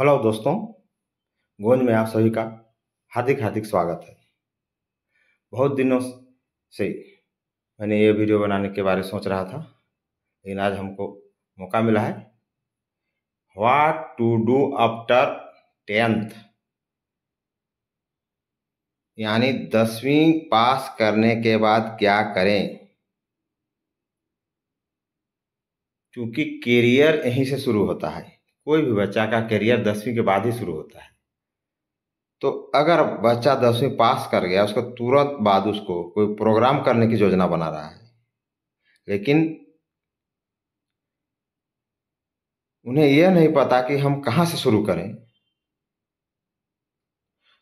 hello दोस्तों गोंज में आप सभी का हार्दिक हार्दिक स्वागत है बहुत दिनों से मैंने ये वीडियो बनाने के बारे सोच रहा था लेकिन आज हमको मौका मिला है what to do after tenth यानी दसवीं पास करने के बाद क्या करें क्योंकि करियर यहीं से शुरू होता है कोई भी बच्चा का करियर दसवीं के बाद ही शुरू होता है तो अगर बच्चा दसवीं पास कर गया उसको तुरंत बाद उसको कोई प्रोग्राम करने की योजना बना रहा है लेकिन उन्हें यह नहीं पता कि हम कहाँ से शुरू करें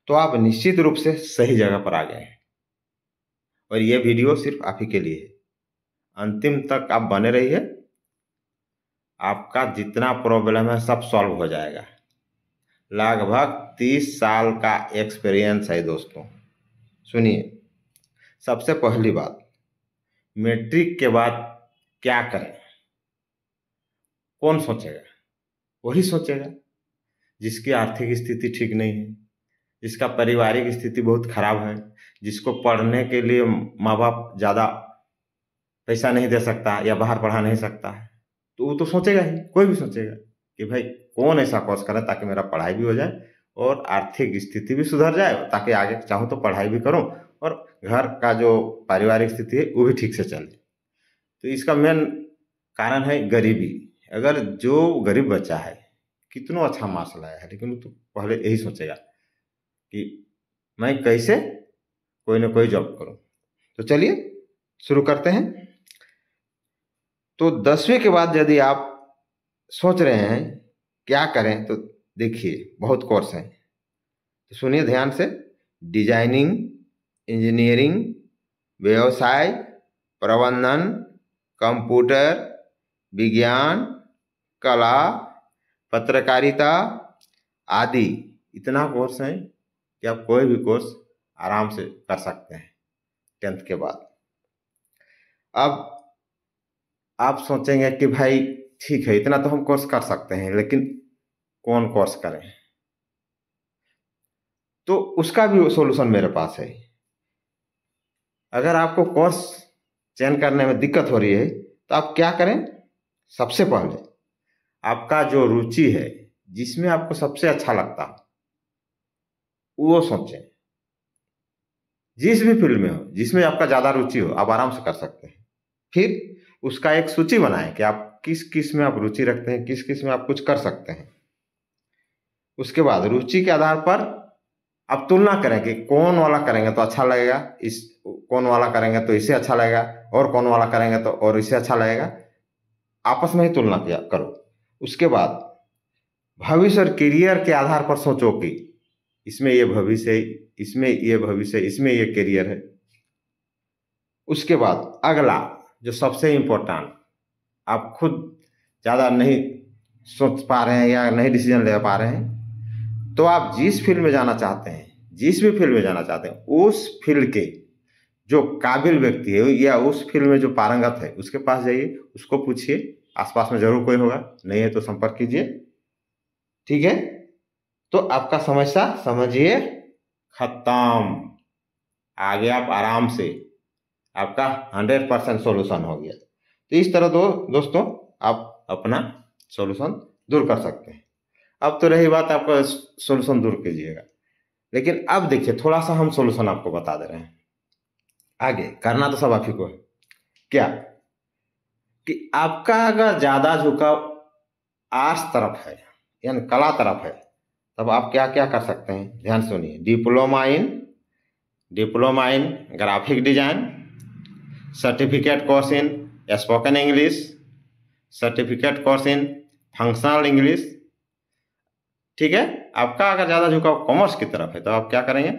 तो आप निश्चित रूप से सही जगह पर आ गए हैं और यह वीडियो सिर्फ आप ही के लिए है अंतिम तक आप बने रहिए आपका जितना प्रॉब्लम है सब सॉल्व हो जाएगा लगभग तीस साल का एक्सपीरियंस है दोस्तों सुनिए सबसे पहली बात मैट्रिक के बाद क्या करें कौन सोचेगा वही सोचेगा जिसकी आर्थिक स्थिति ठीक नहीं है जिसका पारिवारिक स्थिति बहुत खराब है जिसको पढ़ने के लिए माँ बाप ज़्यादा पैसा नहीं दे सकता या बाहर पढ़ा नहीं सकता है तो वो तो सोचेगा ही कोई भी सोचेगा कि भाई कौन ऐसा कोर्स करे ताकि मेरा पढ़ाई भी हो जाए और आर्थिक स्थिति भी सुधर जाए ताकि आगे चाहूँ तो पढ़ाई भी करूँ और घर का जो पारिवारिक स्थिति है वो भी ठीक से चले तो इसका मेन कारण है गरीबी अगर जो गरीब बच्चा है कितना अच्छा मार्क्स लाया है लेकिन वो तो पहले यही सोचेगा कि मैं कैसे कोई ना कोई जॉब करूँ तो चलिए शुरू करते हैं तो दसवीं के बाद यदि आप सोच रहे हैं क्या करें तो देखिए बहुत कोर्स हैं तो सुनिए ध्यान से डिजाइनिंग इंजीनियरिंग व्यवसाय प्रबंधन कंप्यूटर विज्ञान कला पत्रकारिता आदि इतना कोर्स है कि आप कोई भी कोर्स आराम से कर सकते हैं टेंथ के बाद अब आप सोचेंगे कि भाई ठीक है इतना तो हम कोर्स कर सकते हैं लेकिन कौन कोर्स करें तो उसका भी सोल्यूशन मेरे पास है अगर आपको कोर्स चयन करने में दिक्कत हो रही है तो आप क्या करें सबसे पहले आपका जो रुचि है जिसमें आपको सबसे अच्छा लगता वो सोचें जिस भी फील्ड में हो जिसमें आपका ज़्यादा रुचि हो आप आराम से कर सकते हैं फिर उसका एक सूची बनाएं कि आप किस किस में आप रुचि रखते हैं किस किस में आप कुछ कर सकते हैं उसके बाद रुचि के आधार पर आप तुलना करें कि कौन वाला करेंगे तो अच्छा लगेगा इस कौन वाला करेंगे तो इसे अच्छा लगेगा और कौन वाला करेंगे तो और इसे अच्छा लगेगा आपस में ही तुलना किया करो उसके बाद भविष्य और करियर के आधार पर सोचो कि इसमें ये भविष्य है इसमें ये भविष्य इसमें ये करियर है उसके बाद अगला जो सबसे इम्पोर्टेंट आप खुद ज़्यादा नहीं सोच पा रहे हैं या नहीं डिसीजन ले पा रहे हैं तो आप जिस फील्ड में जाना चाहते हैं जिस भी फील्ड में जाना चाहते हैं उस फील्ड के जो काबिल व्यक्ति है या उस फील्ड में जो पारंगत है उसके पास जाइए उसको पूछिए आसपास में जरूर कोई होगा नहीं है तो संपर्क कीजिए ठीक है तो आपका समस्या समझिए खत्म आगे आप आराम से आपका हंड्रेड परसेंट सोल्यूशन हो गया तो इस तरह दो दोस्तों आप अपना सोल्यूशन दूर कर सकते हैं अब तो रही बात आपका सोल्यूशन दूर कीजिएगा लेकिन अब देखिए थोड़ा सा हम सोल्यूशन आपको बता दे रहे हैं आगे करना तो सब आप ही को है क्या कि आपका अगर ज़्यादा झुकाव आर्ट्स तरफ है यानी कला तरफ है तब आप क्या क्या कर सकते हैं ध्यान सुनिए diploma in diploma in graphic design certificate course in spoken English certificate course in functional English ठीक है आपका अगर ज़्यादा झुकाव कॉमर्स की तरफ है तो आप क्या करेंगे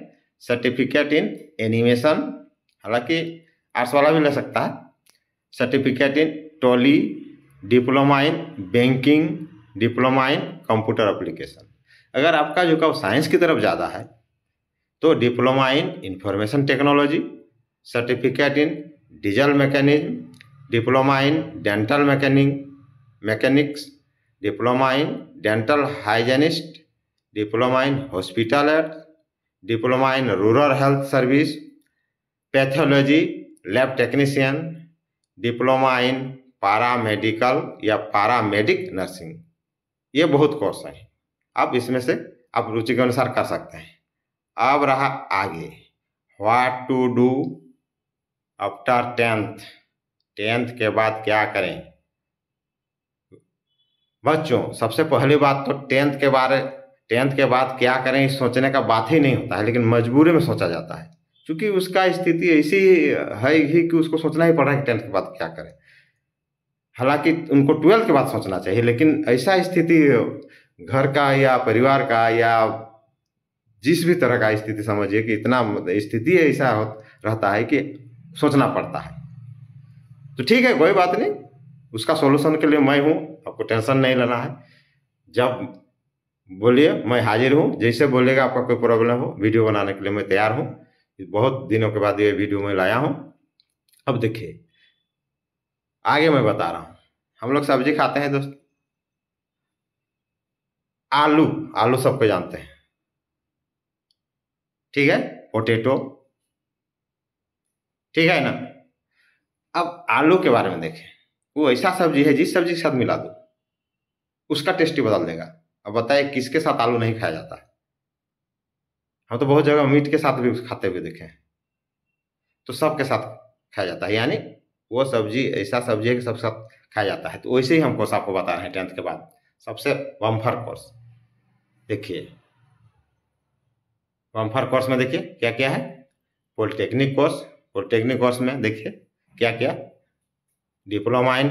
सर्टिफिकेट इन एनिमेशन हालांकि आर्ट्स वाला भी ले सकता है certificate in Tally diploma in banking diploma in computer application अगर आपका झुकाव साइंस की तरफ ज़्यादा है तो diploma in information technology certificate in diesel mechanic diploma in dental mechanic mechanics diploma in dental hygienist diploma in hospital aid diploma in rural health service pathology lab technician diploma in paramedical या पारा medic nursing ये बहुत course हैं आप इसमें से आप रुचि के अनुसार कर सकते हैं अब रहा आगे what to do after tenth tenth के बाद क्या करें बच्चों सबसे पहली बात तो टेंथ के बारे टेंथ के बाद क्या करें सोचने का बात ही नहीं होता है लेकिन मजबूरी में सोचा जाता है क्योंकि उसका स्थिति ऐसी है ही कि उसको सोचना ही पड़ रहा है टेंथ के बाद क्या करें हालांकि उनको ट्वेल्थ के बाद सोचना चाहिए लेकिन ऐसा स्थिति घर का या परिवार का या जिस भी तरह का स्थिति समझिए कि इतना स्थिति ऐसा रहता है कि सोचना पड़ता है तो ठीक है कोई बात नहीं उसका सोल्यूशन के लिए मैं हूँ आपको टेंशन नहीं लेना है जब बोलिए मैं हाजिर हूँ जैसे बोलेगा आपका कोई प्रॉब्लम हो वीडियो बनाने के लिए मैं तैयार हूँ बहुत दिनों के बाद ये वीडियो मैं लाया हूँ अब देखिए आगे मैं बता रहा हूँ हम लोग सब्जी खाते हैं दोस्त आलू आलू सबको जानते हैं ठीक है पोटेटो ठीक है ना अब आलू के बारे में देखें वो ऐसा सब्जी है जिस सब्जी के साथ मिला दो उसका टेस्ट ही बदल देगा अब बताए किसके साथ आलू नहीं खाया जाता हम तो बहुत जगह मीट के साथ भी खाते हुए देखे हैं तो सबके साथ खाया जाता है यानी वो सब्जी ऐसा सब्जी है कि सबके साथ खाया जाता है तो वैसे ही हम कोर्स आपको बता रहे हैं टेंथ के बाद सबसे वम्फर कोर्स देखिए वम्फर कोर्स में देखिए क्या क्या है पॉलिटेक्निक कोर्स और टेक्निक कोर्स में देखिए क्या क्या diploma in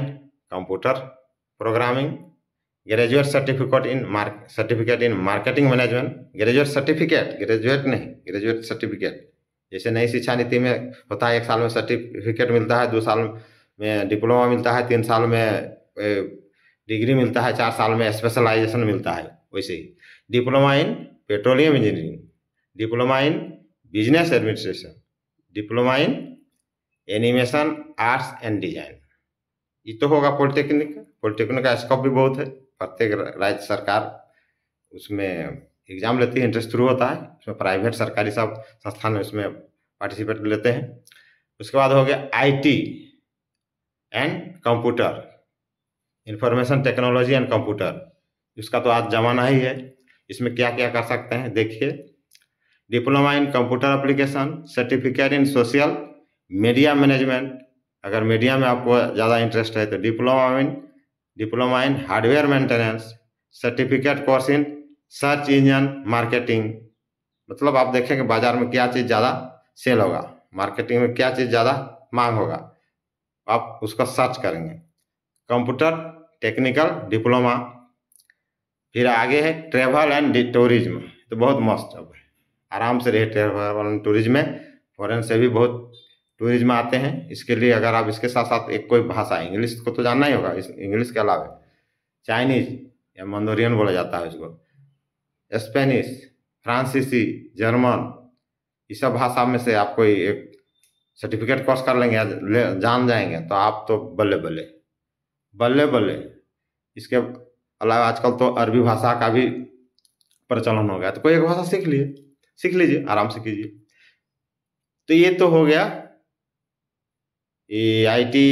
computer programming graduate certificate in mark certificate in marketing management graduate certificate graduate नहीं ग्रेजुएट सर्टिफिकेट जैसे नई शिक्षा नीति में होता है एक साल में सर्टिफिकेट मिलता है दो साल में डिप्लोमा मिलता है तीन साल में डिग्री मिलता है चार साल में स्पेशलाइजेशन मिलता है वैसे ही diploma in petroleum engineering diploma in business administration diploma in animation arts and design ये तो होगा पॉलिटेक्निक पॉलिटेक्निक का स्कोप भी बहुत है प्रत्येक राज्य सरकार उसमें एग्जाम लेती है इंटरेस्ट थ्रू होता है उसमें प्राइवेट सरकारी सब संस्थान में उसमें पार्टिसिपेट लेते हैं उसके बाद हो गया I and computer information technology and computer इसका तो आज ज़माना ही है इसमें क्या क्या कर सकते हैं देखिए diploma in computer application certificate in social media management अगर मीडिया में आपको ज़्यादा इंटरेस्ट है तो diploma in diploma in hardware maintenance certificate course in search engine marketing मतलब आप देखेंगे बाज़ार में क्या चीज़ ज़्यादा सेल होगा मार्केटिंग में क्या चीज़ ज़्यादा मांग होगा आप उसका सर्च करेंगे कंप्यूटर टेक्निकल डिप्लोमा फिर आगे है ट्रेवल एंड टूरिज्म तो बहुत मस्त अब है आराम से रहे ट्रेवल टूरिज्म में फॉरेन से भी बहुत टूरिज्म आते हैं इसके लिए अगर आप इसके साथ साथ एक कोई भाषा इंग्लिश को तो जानना ही होगा इस इंग्लिश के अलावा चाइनीज या मंदोरियन बोला जाता है उसको स्पेनिश फ्रांसीसी जर्मन इस सब भाषा में से आप कोई एक सर्टिफिकेट कोर्स कर लेंगे ले, जान जाएंगे तो आप तो बल्ले बल्ले बल्ले बल्ले इसके अलावा आजकल तो अरबी भाषा का भी प्रचलन हो गया तो कोई एक भाषा सीख लिए सीख लीजिए आराम से कीजिए तो ये तो हो गया ये I T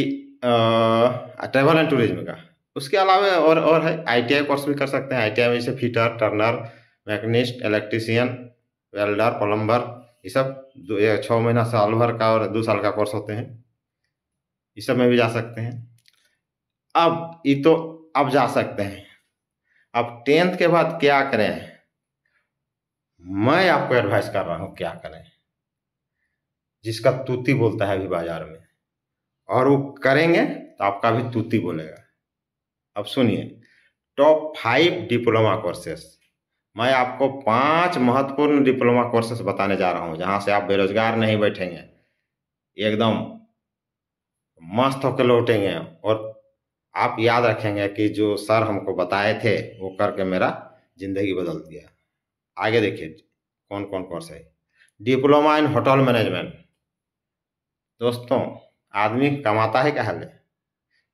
travel and tourism का उसके अलावा और और है आईटीआई कोर्स भी कर सकते हैं आईटीआई में जैसे fitter turner machinist electrician welder plumber ये सब छः महीना साल भर का और दो साल का कोर्स होते हैं इस सब में भी जा सकते हैं अब ये तो अब जा सकते हैं अब टेंथ के बाद क्या करें मैं आपको एडवाइस कर रहा हूँ क्या करें जिसका तूती बोलता है अभी बाजार में और वो करेंगे तो आपका भी तूती बोलेगा अब सुनिए टॉप फाइव डिप्लोमा कोर्सेस मैं आपको पांच महत्वपूर्ण डिप्लोमा कोर्सेस बताने जा रहा हूँ जहाँ से आप बेरोजगार नहीं बैठेंगे एकदम मस्त होकर लौटेंगे और आप याद रखेंगे कि जो सर हमको बताए थे वो करके मेरा ज़िंदगी बदल दिया आगे देखिए कौन कौन कोर्स है डिप्लोमा इन होटल मैनेजमेंट दोस्तों आदमी कमाता है क्या हाल है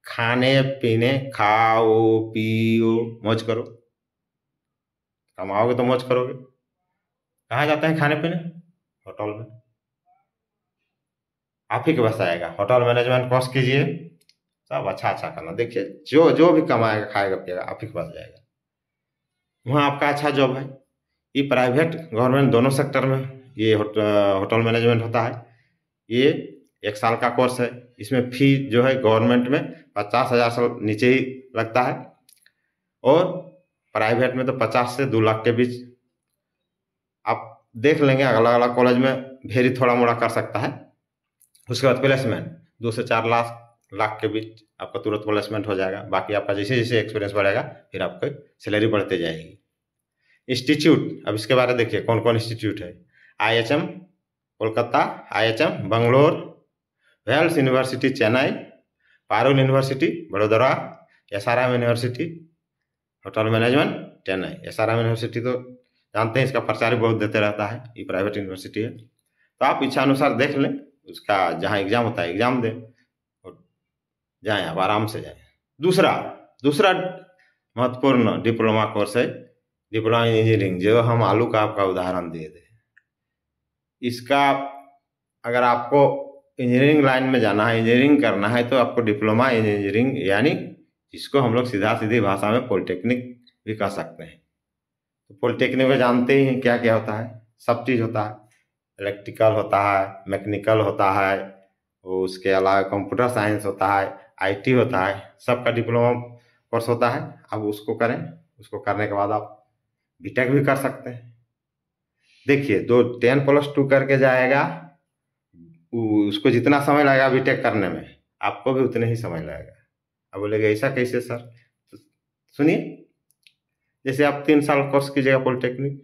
खाने पीने खाओ पियो मौज करो कमाओगे तो मौज करोगे कहाँ जाते हैं खाने पीने होटल में आप ही के बस आएगा होटल मैनेजमेंट कोर्स कीजिए सब अच्छा अच्छा करना देखिए जो जो भी कमाएगा खाएगा पिएगा आप ही के पास जाएगा वहाँ आपका अच्छा जॉब है ये प्राइवेट गवर्नमेंट दोनों सेक्टर में ये होटल मैनेजमेंट होता है ये एक साल का कोर्स है इसमें फी जो है गवर्नमेंट में पचास हज़ार से नीचे ही लगता है और प्राइवेट में तो पचास से दो लाख के बीच आप देख लेंगे अलग अलग कॉलेज में भेरी थोड़ा मोड़ा कर सकता है उसके बाद प्लेसमेंट दो से चार लाख लाख के बीच आपका तुरंत प्लेसमेंट हो जाएगा बाकी आपका जैसे जैसे एक्सपीरियंस बढ़ेगा फिर आपकी सैलरी बढ़ते जाएगी इंस्टीट्यूट अब इसके बारे में देखिए कौन कौन इंस्टीट्यूट है I H M Kolkata I H M Bangalore Vels university Chennai Parul university Vadodara S R M university hotel management Chennai S R M university तो जानते हैं इसका प्रचार बहुत देते रहता है ये प्राइवेट यूनिवर्सिटी है तो आप इच्छा अनुसार देख लें उसका जहाँ एग्जाम होता है एग्जाम दें और जाएँ आप आराम से जाए दूसरा दूसरा महत्वपूर्ण डिप्लोमा कोर्स है डिप्लोमा इंजीनियरिंग जो हम आलू का आपका उदाहरण दे दें इसका अगर आपको इंजीनियरिंग लाइन में जाना है इंजीनियरिंग करना है तो आपको डिप्लोमा इंजीनियरिंग यानी इसको हम लोग सीधा सीधी भाषा में पॉलिटेक्निक भी कह सकते हैं तो पॉलिटेक्निक में जानते ही हैं क्या क्या होता है सब चीज़ होता है इलेक्ट्रिकल होता है मैकेनिकल होता है उसके अलावा कंप्यूटर साइंस होता है आईटी होता है सबका डिप्लोमा कोर्स होता है अब उसको करें उसको करने के बाद आप बीटेक भी कर सकते हैं देखिए दो टेन प्लस टू करके जाएगा उसको जितना समय लगेगा बीटेक करने में आपको भी उतने ही समय लगेगा अब बोलेगा ऐसा कैसे सर तो सुनिए जैसे आप तीन साल कोर्स कीजिएगा पॉलिटेक्निक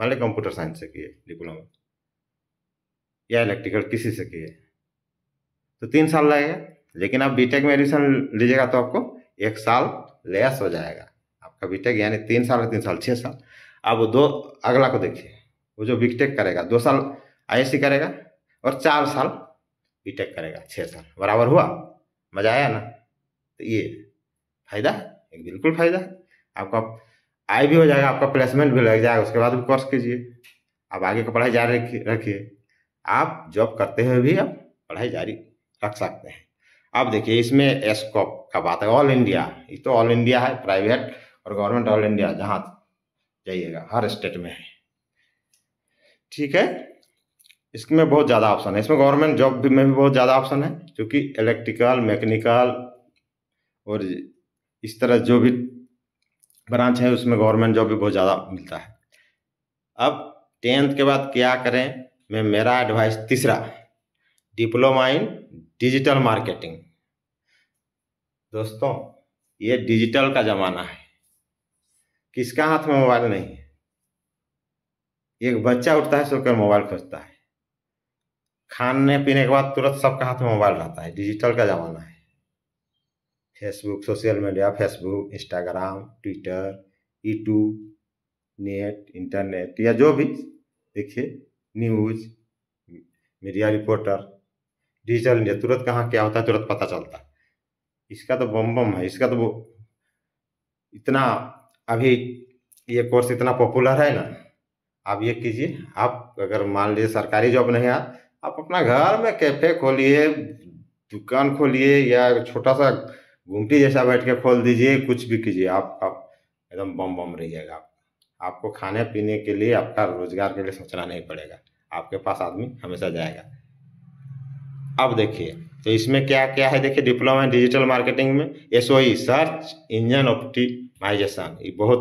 वाले कंप्यूटर साइंस से किए डिप्लोमा या इलेक्ट्रिकल किसी से किए तो तीन साल लगेगा लेकिन आप बीटेक में एडमिशन लीजिएगा तो आपको एक साल लेस हो जाएगा आपका बीटेक यानी तीन साल तीन साल छः साल अब दो अगला को देखिए वो जो बीटेक करेगा दो साल आई करेगा और चार साल बीटेक करेगा छः साल बराबर हुआ मजा आया ना तो ये फायदा है बिल्कुल फायदा है आपका आई भी हो जाएगा आपका प्लेसमेंट भी लग जाएगा उसके बाद भी कोर्स कीजिए आप आगे का पढ़ाई जारी रखिए आप जॉब करते हुए भी आप पढ़ाई जारी रख सकते हैं अब देखिए इसमें एस्कॉप का बात है ऑल इंडिया ये तो ऑल इंडिया है प्राइवेट और गवर्नमेंट ऑल इंडिया जहाँ जाइएगा हर स्टेट में है ठीक है इसमें बहुत ज़्यादा ऑप्शन है इसमें गवर्नमेंट जॉब भी में भी बहुत ज़्यादा ऑप्शन है क्योंकि इलेक्ट्रिकल मैकेनिकल और इस तरह जो भी ब्रांच है उसमें गवर्नमेंट जॉब भी बहुत ज़्यादा मिलता है अब टेंथ के बाद क्या करें मैं मेरा एडवाइस तीसरा डिप्लोमा इन डिजिटल मार्केटिंग दोस्तों ये डिजिटल का ज़माना है किसका हाथ में मोबाइल नहीं है एक बच्चा उठता है सोकर मोबाइल खोजता है खाने पीने के बाद तुरंत सबका हाथ में मोबाइल रहता है डिजिटल का ज़माना है Facebook social media Facebook Instagram Twitter YouTube net internet या जो भी देखिए news media reporter digital India तुरंत कहाँ क्या होता है तुरंत पता चलता है इसका तो बम बम है इसका तो वो इतना अभी ये कोर्स इतना पॉपुलर है ना आप ये कीजिए आप अगर मान लीजिए सरकारी जॉब नहीं आ आप अपना घर में कैफे खोलिए दुकान खोलिए या छोटा सा घूमटी जैसा बैठ के खोल दीजिए कुछ भी कीजिए आप आप एकदम बम बम रहिएगा आप आपको खाने पीने के लिए आपका रोजगार के लिए सोचना नहीं पड़ेगा आपके पास आदमी हमेशा जाएगा अब देखिए तो इसमें क्या क्या है देखिए डिप्लोमा डिजिटल मार्केटिंग में S search engine optimisation ये बहुत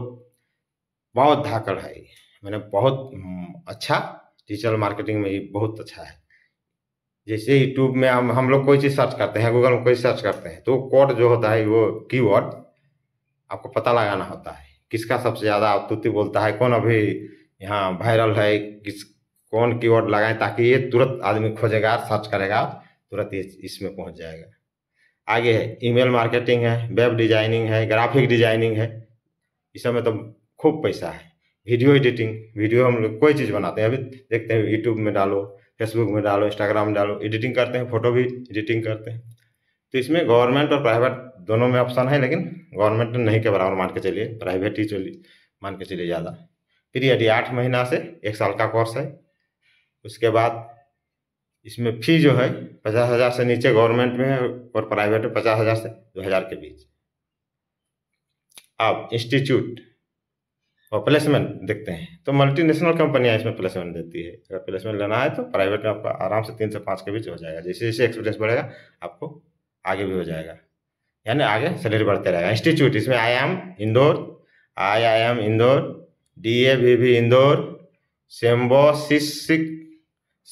बहुत धाकड़ है मैंने बहुत अच्छा डिजिटल मार्केटिंग में ये बहुत अच्छा है जैसे यूट्यूब में हम हम लोग कोई चीज़ सर्च करते हैं गूगल में कोई सर्च करते हैं तो कोड जो होता है वो कीवर्ड आपको पता लगाना होता है किसका सबसे ज़्यादा तुति बोलता है कौन अभी यहाँ वायरल है किस कौन कीवर्ड लगाएं ताकि ये तुरंत आदमी खोजेगा सर्च करेगा तुरंत इसमें पहुँच जाएगा आगे है ईमेल मार्केटिंग है वेब डिजाइनिंग है ग्राफिक डिजाइनिंग है इस समय तो खूब पैसा है वीडियो एडिटिंग वीडियो हम लोग कोई चीज़ बनाते हैं अभी देखते हैं यूट्यूब में डालो फेसबुक में डालो इंस्टाग्राम में डालो एडिटिंग करते हैं फोटो भी एडिटिंग करते हैं तो इसमें गवर्नमेंट और प्राइवेट दोनों में ऑप्शन है लेकिन गवर्नमेंट नहीं के बराबर मान के चलिए प्राइवेट ही चलिए मान के चलिए ज़्यादा फिर यदि आठ महीना से एक साल का कोर्स है उसके बाद इसमें फी जो है पचास हज़ार से नीचे गवर्नमेंट में है और प्राइवेट में पचास हज़ार से दो हज़ार के बीच अब इंस्टीट्यूट और प्लेसमेंट देखते हैं तो मल्टीनेशनल कंपनियां इसमें प्लेसमेंट देती है अगर प्लेसमेंट लेना है तो प्राइवेट में आपका आराम से तीन से पाँच के बीच हो जाएगा जैसे जैसे एक्सपीरियंस बढ़ेगा आपको आगे भी हो जाएगा यानी आगे सैलरी बढ़ते रहेगा इंस्टीट्यूट इसमें I M Indore I I M Indore D A V V Indore Symbiosis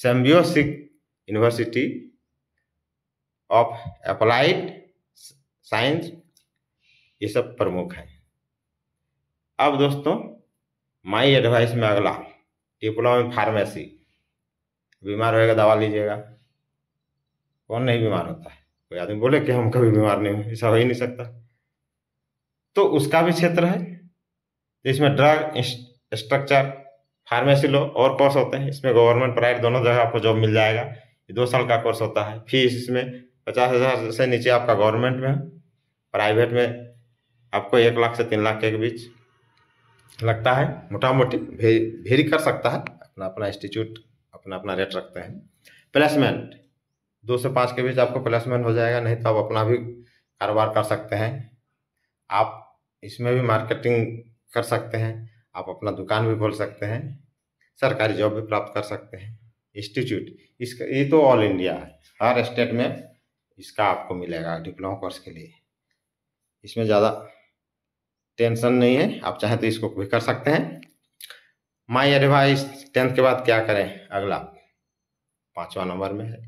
Symbiosis University of applied science ये सब प्रमुख हैं अब दोस्तों माई एडवाइस में अगला डिप्लोमा इन फार्मेसी बीमार होएगा दवा लीजिएगा कौन नहीं बीमार होता है कोई आदमी बोले कि हम कभी बीमार नहीं हुए ऐसा हो ही नहीं सकता तो उसका भी क्षेत्र है इसमें ड्रग स्ट्रक्चर फार्मेसी लो और कोर्स होते हैं इसमें गवर्नमेंट प्राइवेट दोनों जगह आपको जॉब मिल जाएगा दो साल का कोर्स होता है फीस इसमें पचास हज़ार से नीचे आपका गवर्नमेंट में प्राइवेट में आपको एक लाख से तीन लाख के बीच लगता है मोटा मोटी भेरी कर सकता है अपना अपना इंस्टीट्यूट अपना अपना रेट रखते हैं प्लेसमेंट दो से पाँच के बीच आपको प्लेसमेंट हो जाएगा नहीं तो आप अपना भी कारोबार कर सकते हैं आप इसमें भी मार्केटिंग कर सकते हैं आप अपना दुकान भी खोल सकते हैं सरकारी जॉब भी प्राप्त कर सकते हैं इंस्टीट्यूट इसका ये तो ऑल इंडिया है हर स्टेट में इसका आपको मिलेगा डिप्लोमा कोर्स के लिए इसमें ज़्यादा टेंशन नहीं है आप चाहें तो इसको भी कर सकते हैं माई एडवाइस टेंथ के बाद क्या करें अगला पाँचवा नंबर में है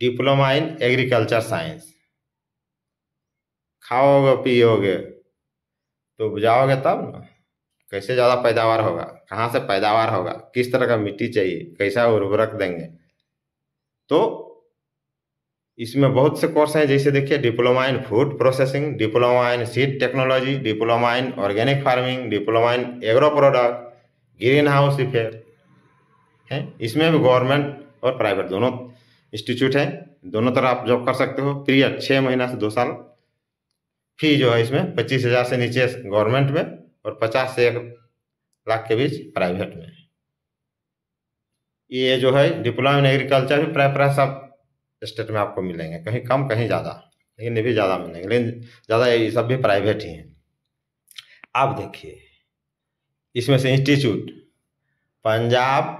डिप्लोमा इन एग्रीकल्चर साइंस खाओगे पियोगे तो उपजाओगे तब ना कैसे ज़्यादा पैदावार होगा कहाँ से पैदावार होगा किस तरह का मिट्टी चाहिए कैसा उर्वरक देंगे तो इसमें बहुत से कोर्स हैं जैसे देखिए diploma in food processing diploma in seed technology diploma in organic farming diploma in agro product green house इफेयर है इसमें भी गवर्नमेंट और प्राइवेट दोनों इंस्टीट्यूट है दोनों तरह आप जॉब कर सकते हो पीरियड छः महीना से दो साल फी जो है इसमें पच्चीस हज़ार से नीचे गवर्नमेंट में और पचास से एक लाख के बीच प्राइवेट में ये जो है डिप्लोमा इन एग्रीकल्चर भी प्राय प्राय सब स्टेट में आपको मिलेंगे कहीं कम कहीं ज़्यादा लेकिन ये भी ज़्यादा मिलेंगे लेकिन ज़्यादा ये सब भी प्राइवेट ही हैं आप देखिए इसमें से institute Punjab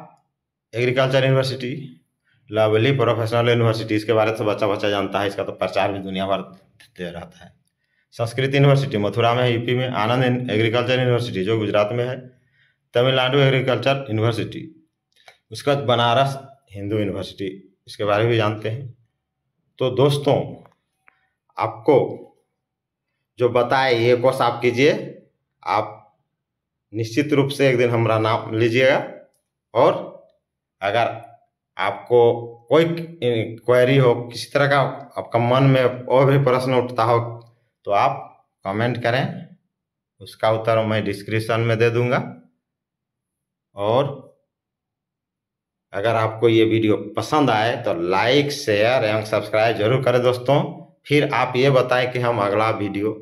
Agriculture University Lovely Professional University इसके बारे में बच्चा बच्चा जानता है इसका तो प्रचार भी दुनिया भर दे रहता है संस्कृत यूनिवर्सिटी मथुरा में यूपी में आनंद एग्रीकल्चर यूनिवर्सिटी जो गुजरात में है तमिलनाडु एग्रीकल्चर यूनिवर्सिटी उसके बाद बनारस हिंदू यूनिवर्सिटी इसके बारे में भी जानते हैं तो दोस्तों आपको जो बताए ये कोर्स आप कीजिए आप निश्चित रूप से एक दिन हमारा नाम लीजिएगा और अगर आपको कोई क्वेरी हो किसी तरह का आपका मन में और भी प्रश्न उठता हो तो आप कमेंट करें उसका उत्तर मैं डिस्क्रिप्शन में दे दूंगा और अगर आपको ये वीडियो पसंद आए तो लाइक शेयर एवं सब्सक्राइब जरूर करें दोस्तों फिर आप ये बताएं कि हम अगला वीडियो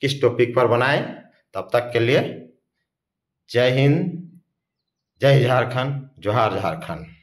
किस टॉपिक पर बनाएं तब तक के लिए जय हिंद जय झारखंड जोहार झारखंड